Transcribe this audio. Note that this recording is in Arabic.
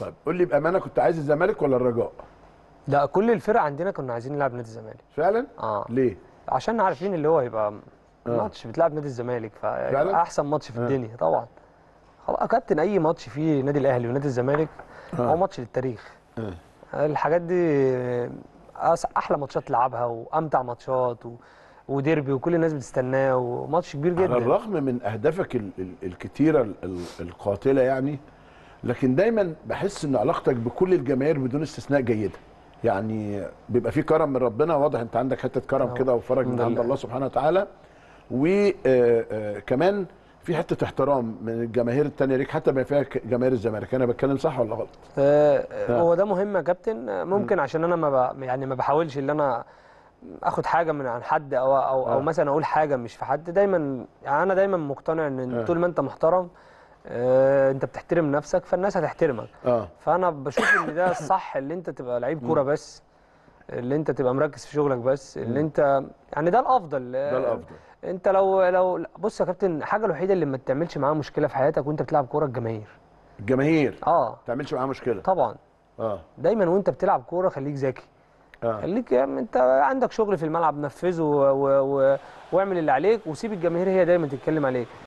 طيب قول لي بامانه كنت عايز الزمالك ولا الرجاء؟ لا كل الفرق عندنا كنا عايزين نلعب نادي الزمالك فعلا؟ اه ليه؟ عشان عارفين اللي هو هيبقى آه. ماتش بتلعب نادي الزمالك فعلا احسن ماتش في آه. الدنيا طبعا خلاص كابتن اي ماتش فيه نادي الاهلي ونادي الزمالك آه. هو ماتش للتاريخ الحاجات دي احلى ماتشات تلعبها وامتع ماتشات و... وديربي وكل الناس بتستناه وماتش كبير جدا على الرغم من اهدافك الكتيره القاتله يعني لكن دايما بحس ان علاقتك بكل الجماهير بدون استثناء جيده يعني بيبقى في كرم من ربنا واضح انت عندك حته كرم اه. كده وفرج من عند الله سبحانه وتعالى وكمان آه، آه، في حته احترام من الجماهير الثانيه ليك حتى بما فيها جماهير الزمالك انا بتكلم صح ولا غلط؟ آه هو ده مهم يا كابتن ممكن عشان انا ما يعني ما بحاولش ان انا اخد حاجه من عن حد او او, آه. أو مثلا اقول حاجه مش في حد دايما يعني انا دايما مقتنع ان آه. طول ما انت محترم آه انت بتحترم نفسك فالناس هتحترمك اه فانا بشوف ان ده الصح اللي انت تبقى لعيب كوره بس اللي انت تبقى مركز في شغلك بس اللي انت يعني ده الافضل ده آه، الافضل انت لو لو بص يا كابتن الحاجه الوحيده اللي ما تعملش معاها مشكله في حياتك وانت بتلعب كوره الجماهير الجماهير اه ما تعملش معاها مشكله طبعا اه دايما وانت بتلعب كوره خليك ذكي آه. خليك انت عندك شغل في الملعب نفذه واعمل اللي عليك وسيب الجماهير هي دايما تتكلم عليك